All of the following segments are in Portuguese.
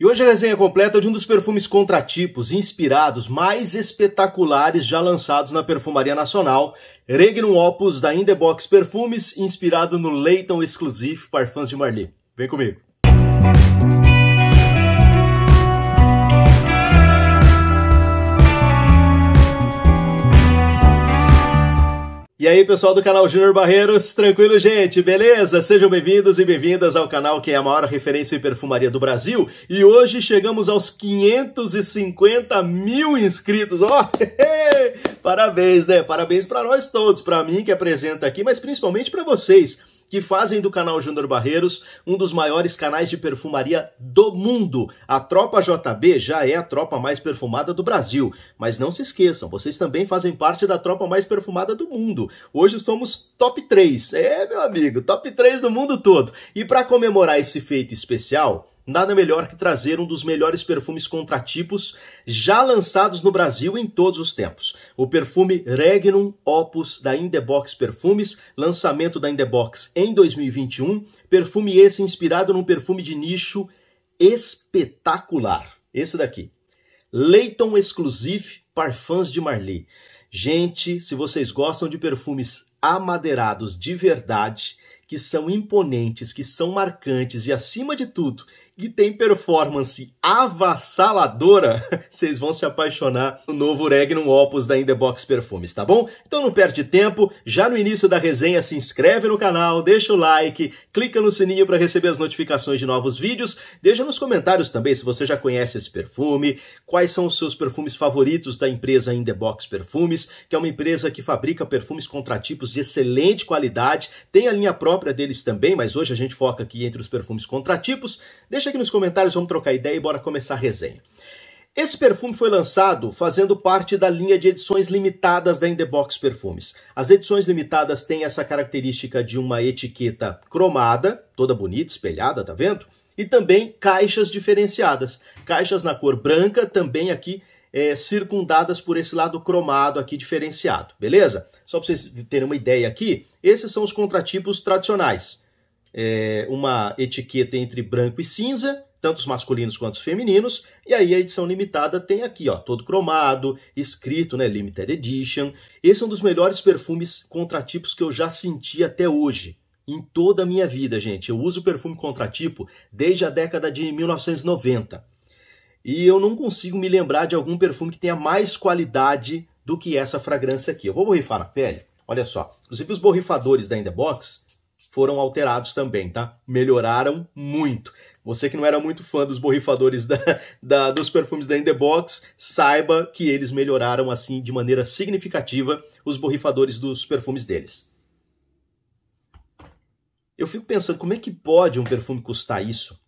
E hoje a resenha completa é de um dos perfumes contratipos inspirados mais espetaculares já lançados na perfumaria nacional, Regnum Opus da Indebox Perfumes, inspirado no Leighton Exclusive Parfums de Marly. Vem comigo! E aí, pessoal do canal Júnior Barreiros, tranquilo, gente? Beleza? Sejam bem-vindos e bem-vindas ao canal que é a maior referência em perfumaria do Brasil. E hoje chegamos aos 550 mil inscritos, ó! Oh, parabéns, né? Parabéns para nós todos, para mim que apresenta aqui, mas principalmente para vocês que fazem do canal Júnior Barreiros um dos maiores canais de perfumaria do mundo. A Tropa JB já é a tropa mais perfumada do Brasil, mas não se esqueçam, vocês também fazem parte da tropa mais perfumada do mundo. Hoje somos top 3. É, meu amigo, top 3 do mundo todo. E para comemorar esse feito especial, nada melhor que trazer um dos melhores perfumes contratipos já lançados no Brasil em todos os tempos. O perfume Regnum Opus da Indebox Perfumes, lançamento da Indebox em 2021, perfume esse inspirado num perfume de nicho espetacular. Esse daqui. Leighton Exclusive Parfums de Marly. Gente, se vocês gostam de perfumes amadeirados de verdade, que são imponentes, que são marcantes e, acima de tudo, que tem performance avassaladora, vocês vão se apaixonar no novo Regnum Opus da In The Box Perfumes, tá bom? Então não perde tempo, já no início da resenha se inscreve no canal, deixa o like, clica no sininho para receber as notificações de novos vídeos, deixa nos comentários também se você já conhece esse perfume, quais são os seus perfumes favoritos da empresa In The Box Perfumes, que é uma empresa que fabrica perfumes contratipos de excelente qualidade, tem a linha própria deles também, mas hoje a gente foca aqui entre os perfumes contratipos, deixa deixa aqui nos comentários, vamos trocar ideia e bora começar a resenha. Esse perfume foi lançado fazendo parte da linha de edições limitadas da In The Box Perfumes. As edições limitadas têm essa característica de uma etiqueta cromada, toda bonita, espelhada, tá vendo? E também caixas diferenciadas. Caixas na cor branca, também aqui é, circundadas por esse lado cromado aqui diferenciado, beleza? Só para vocês terem uma ideia aqui, esses são os contratipos tradicionais é, uma etiqueta entre branco e cinza, tanto os masculinos quanto os femininos, e aí a edição limitada tem aqui, ó, todo cromado, escrito, né, limited edition. Esse é um dos melhores perfumes contratipos que eu já senti até hoje, em toda a minha vida, gente. Eu uso perfume contratipo desde a década de 1990. E eu não consigo me lembrar de algum perfume que tenha mais qualidade do que essa fragrância aqui. Eu vou borrifar na pele, olha só. Inclusive os borrifadores da Inderbox, foram alterados também, tá? Melhoraram muito. Você que não era muito fã dos borrifadores da, da, dos perfumes da In The Box, saiba que eles melhoraram assim de maneira significativa os borrifadores dos perfumes deles. Eu fico pensando como é que pode um perfume custar isso?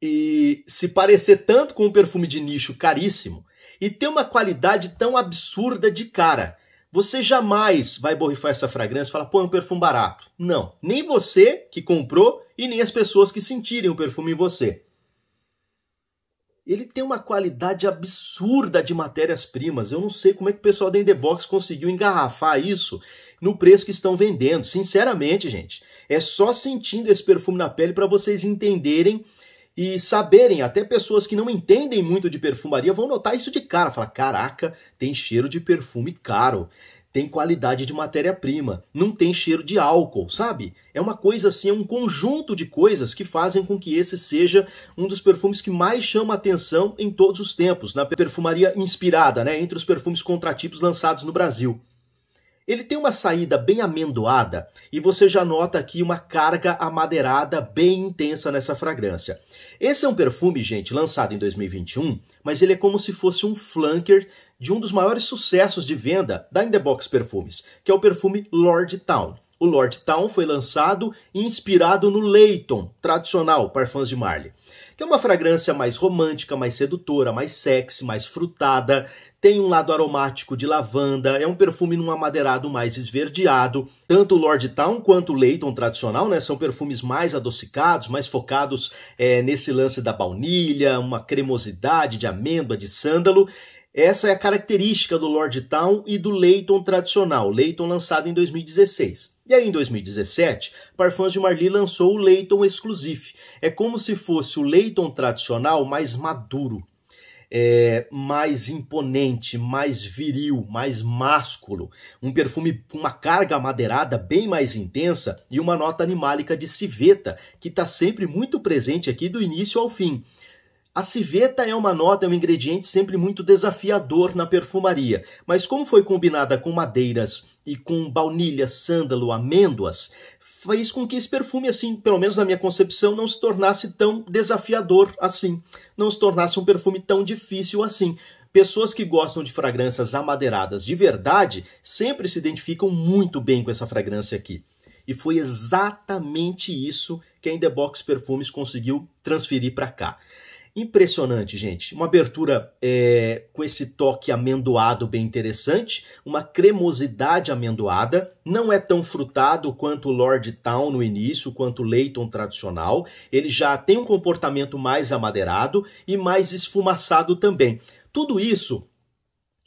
E se parecer tanto com um perfume de nicho caríssimo e ter uma qualidade tão absurda de cara. Você jamais vai borrifar essa fragrância e falar, pô, é um perfume barato. Não. Nem você que comprou e nem as pessoas que sentirem o perfume em você. Ele tem uma qualidade absurda de matérias-primas. Eu não sei como é que o pessoal da Indebox conseguiu engarrafar isso no preço que estão vendendo. Sinceramente, gente, é só sentindo esse perfume na pele para vocês entenderem e saberem, até pessoas que não entendem muito de perfumaria vão notar isso de cara, falar: "Caraca, tem cheiro de perfume caro" tem qualidade de matéria-prima, não tem cheiro de álcool, sabe? É uma coisa assim, é um conjunto de coisas que fazem com que esse seja um dos perfumes que mais chama atenção em todos os tempos, na perfumaria inspirada, né, entre os perfumes contratipos lançados no Brasil. Ele tem uma saída bem amendoada e você já nota aqui uma carga amadeirada bem intensa nessa fragrância. Esse é um perfume, gente, lançado em 2021, mas ele é como se fosse um flanker de um dos maiores sucessos de venda da In The Box Perfumes, que é o perfume Lord Town. O Lord Town foi lançado inspirado no Leighton, tradicional Parfums de Marley que é uma fragrância mais romântica, mais sedutora, mais sexy, mais frutada, tem um lado aromático de lavanda, é um perfume num amadeirado mais esverdeado. Tanto o Lord Town quanto o Leighton tradicional, né, são perfumes mais adocicados, mais focados é, nesse lance da baunilha, uma cremosidade de amêndoa, de sândalo. Essa é a característica do Lord Town e do Leighton tradicional, Leighton lançado em 2016. E aí, em 2017, Parfums de Marly lançou o Leighton Exclusive. É como se fosse o Leighton tradicional mais maduro, é, mais imponente, mais viril, mais másculo. Um perfume com uma carga madeirada bem mais intensa e uma nota animálica de civeta, que está sempre muito presente aqui do início ao fim. A civeta é uma nota, é um ingrediente sempre muito desafiador na perfumaria, mas como foi combinada com madeiras e com baunilha, sândalo, amêndoas, fez com que esse perfume, assim, pelo menos na minha concepção, não se tornasse tão desafiador assim, não se tornasse um perfume tão difícil assim. Pessoas que gostam de fragrâncias amadeiradas de verdade sempre se identificam muito bem com essa fragrância aqui. E foi exatamente isso que a Indebox Perfumes conseguiu transferir para cá. Impressionante, gente. Uma abertura é, com esse toque amendoado bem interessante, uma cremosidade amendoada. Não é tão frutado quanto o Lord Town no início, quanto o Leighton tradicional. Ele já tem um comportamento mais amadeirado e mais esfumaçado também. Tudo isso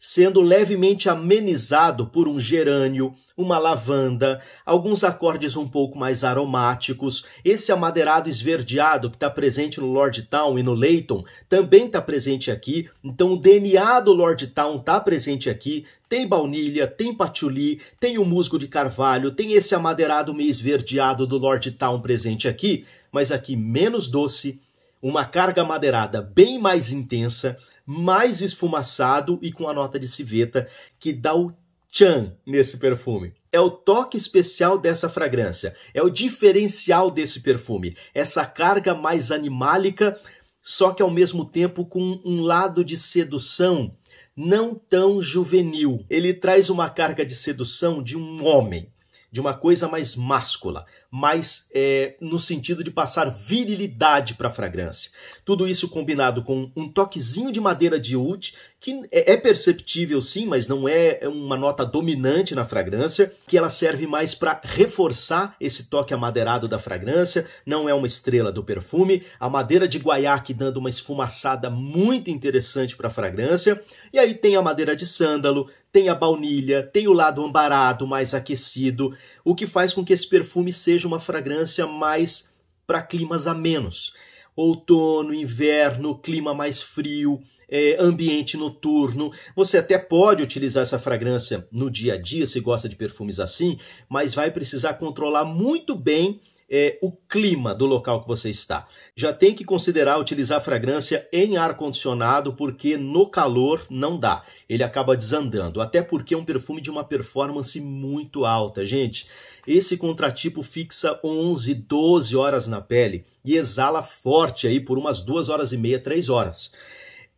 sendo levemente amenizado por um gerânio, uma lavanda, alguns acordes um pouco mais aromáticos. Esse amadeirado esverdeado que está presente no Lord Town e no Leighton também está presente aqui. Então o DNA do Lord Town está presente aqui. Tem baunilha, tem patchouli, tem o musgo de carvalho, tem esse amadeirado meio esverdeado do Lord Town presente aqui, mas aqui menos doce, uma carga madeirada bem mais intensa mais esfumaçado e com a nota de civeta que dá o tchan nesse perfume. É o toque especial dessa fragrância, é o diferencial desse perfume, essa carga mais animálica, só que ao mesmo tempo com um lado de sedução não tão juvenil. Ele traz uma carga de sedução de um homem de uma coisa mais máscula, mais é, no sentido de passar virilidade para a fragrância. Tudo isso combinado com um toquezinho de madeira de oud, que é, é perceptível sim, mas não é, é uma nota dominante na fragrância, que ela serve mais para reforçar esse toque amadeirado da fragrância, não é uma estrela do perfume, a madeira de guaiaque dando uma esfumaçada muito interessante para a fragrância, e aí tem a madeira de sândalo, tem a baunilha, tem o lado ambarado mais aquecido, o que faz com que esse perfume seja uma fragrância mais para climas amenos. Outono, inverno, clima mais frio, é, ambiente noturno. Você até pode utilizar essa fragrância no dia a dia, se gosta de perfumes assim, mas vai precisar controlar muito bem é, o clima do local que você está. Já tem que considerar utilizar fragrância em ar-condicionado, porque no calor não dá. Ele acaba desandando. Até porque é um perfume de uma performance muito alta, gente. Esse contratipo fixa 11, 12 horas na pele e exala forte aí por umas 2 horas e meia, 3 horas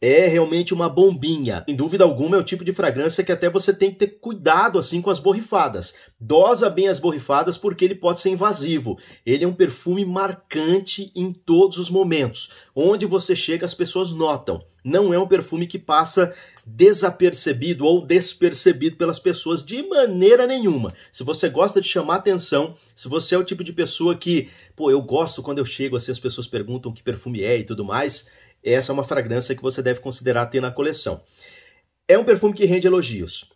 é realmente uma bombinha. Sem dúvida alguma, é o tipo de fragrância que até você tem que ter cuidado assim com as borrifadas. Dosa bem as borrifadas porque ele pode ser invasivo. Ele é um perfume marcante em todos os momentos. Onde você chega, as pessoas notam. Não é um perfume que passa desapercebido ou despercebido pelas pessoas de maneira nenhuma. Se você gosta de chamar atenção, se você é o tipo de pessoa que, pô, eu gosto quando eu chego assim, as pessoas perguntam que perfume é e tudo mais essa é uma fragrância que você deve considerar ter na coleção. É um perfume que rende elogios.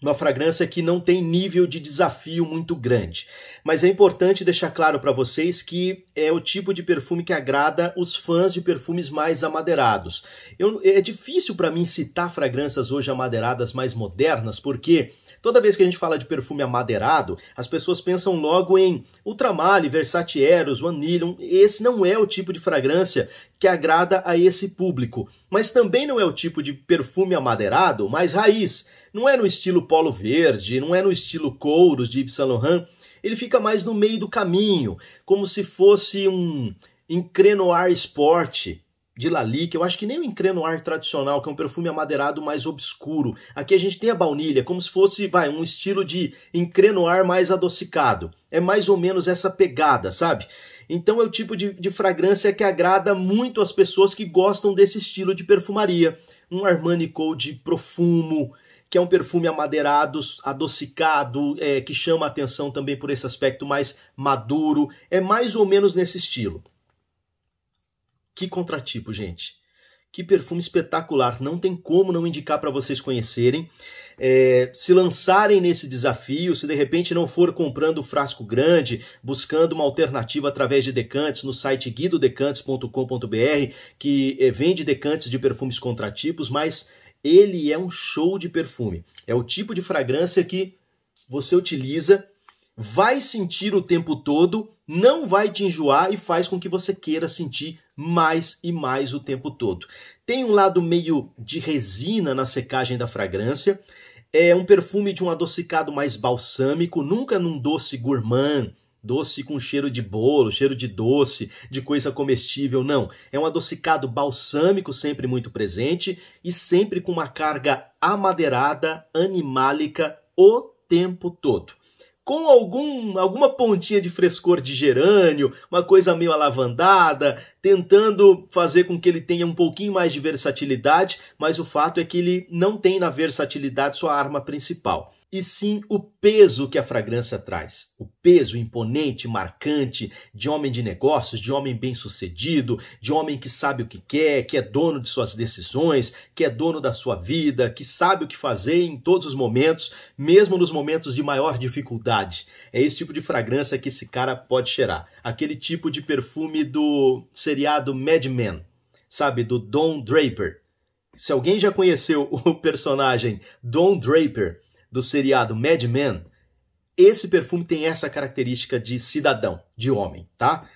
Uma fragrância que não tem nível de desafio muito grande. Mas é importante deixar claro para vocês que é o tipo de perfume que agrada os fãs de perfumes mais amadeirados. Eu, é difícil para mim citar fragrâncias hoje amadeiradas mais modernas, porque Toda vez que a gente fala de perfume amadeirado, as pessoas pensam logo em Ultramale, Versace Eros, Vanillum. Esse não é o tipo de fragrância que agrada a esse público, mas também não é o tipo de perfume amadeirado mais raiz. Não é no estilo Polo Verde, não é no estilo Couros de Yves Saint Laurent. Ele fica mais no meio do caminho, como se fosse um encrenoar esporte, de Lalique, eu acho que nem o Encre tradicional, que é um perfume amadeirado mais obscuro. Aqui a gente tem a baunilha, como se fosse, vai, um estilo de Encre mais adocicado. É mais ou menos essa pegada, sabe? Então é o tipo de, de fragrância que agrada muito as pessoas que gostam desse estilo de perfumaria. Um Armani Code profumo, que é um perfume amadeirado, adocicado, é, que chama a atenção também por esse aspecto mais maduro. É mais ou menos nesse estilo. Que contratipo, gente. Que perfume espetacular. Não tem como não indicar para vocês conhecerem. É, se lançarem nesse desafio, se de repente não for comprando frasco grande, buscando uma alternativa através de decantes no site guidodecantes.com.br, que é, vende decantes de perfumes contratipos, mas ele é um show de perfume. É o tipo de fragrância que você utiliza vai sentir o tempo todo, não vai te enjoar e faz com que você queira sentir mais e mais o tempo todo. Tem um lado meio de resina na secagem da fragrância. É um perfume de um adocicado mais balsâmico, nunca num doce gourmand, doce com cheiro de bolo, cheiro de doce, de coisa comestível, não. É um adocicado balsâmico sempre muito presente e sempre com uma carga amadeirada, animálica o tempo todo com algum, alguma pontinha de frescor de gerânio, uma coisa meio alavandada, tentando fazer com que ele tenha um pouquinho mais de versatilidade, mas o fato é que ele não tem na versatilidade sua arma principal e sim o peso que a fragrância traz. O peso imponente, marcante, de homem de negócios, de homem bem-sucedido, de homem que sabe o que quer, que é dono de suas decisões, que é dono da sua vida, que sabe o que fazer em todos os momentos, mesmo nos momentos de maior dificuldade. É esse tipo de fragrância que esse cara pode cheirar. Aquele tipo de perfume do seriado Mad Men, sabe? Do Don Draper. Se alguém já conheceu o personagem Don Draper, do seriado Mad Men, esse perfume tem essa característica de cidadão, de homem, tá?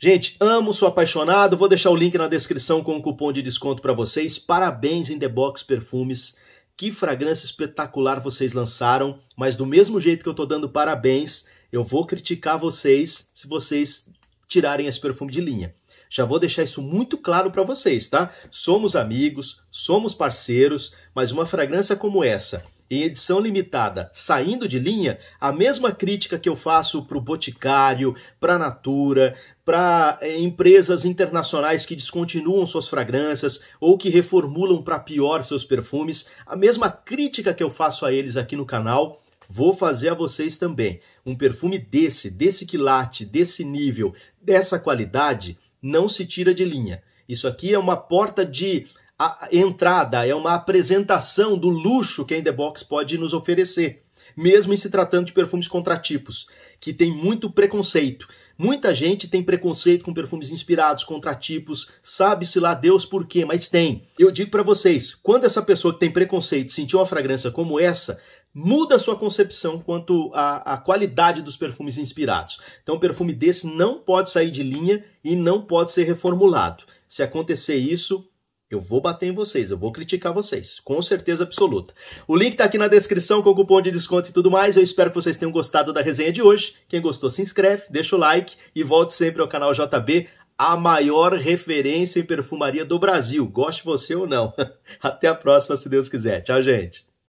Gente, amo, sou apaixonado. Vou deixar o link na descrição com um cupom de desconto para vocês. Parabéns em The Box Perfumes. Que fragrância espetacular vocês lançaram, mas do mesmo jeito que eu tô dando parabéns, eu vou criticar vocês se vocês tirarem esse perfume de linha. Já vou deixar isso muito claro para vocês, tá? Somos amigos, somos parceiros, mas uma fragrância como essa, em edição limitada, saindo de linha, a mesma crítica que eu faço para o Boticário, para a Natura, para eh, empresas internacionais que descontinuam suas fragrâncias ou que reformulam para pior seus perfumes, a mesma crítica que eu faço a eles aqui no canal, vou fazer a vocês também. Um perfume desse, desse quilate, desse nível, dessa qualidade, não se tira de linha. Isso aqui é uma porta de a entrada, é uma apresentação do luxo que a Indebox pode nos oferecer, mesmo em se tratando de perfumes contratipos, que tem muito preconceito. Muita gente tem preconceito com perfumes inspirados, contratipos, sabe-se lá Deus por quê, mas tem. Eu digo para vocês, quando essa pessoa que tem preconceito sentir uma fragrância como essa, muda a sua concepção quanto à, à, qualidade dos perfumes inspirados. Então, um perfume desse não pode sair de linha e não pode ser reformulado. Se acontecer isso, eu vou bater em vocês, eu vou criticar vocês, com certeza absoluta. O link tá aqui na descrição com cupom de desconto e tudo mais. Eu espero que vocês tenham gostado da resenha de hoje. Quem gostou, se inscreve, deixa o like e volte sempre ao canal JB, a maior referência em perfumaria do Brasil. Goste você ou não. Até a próxima, se Deus quiser. Tchau, gente.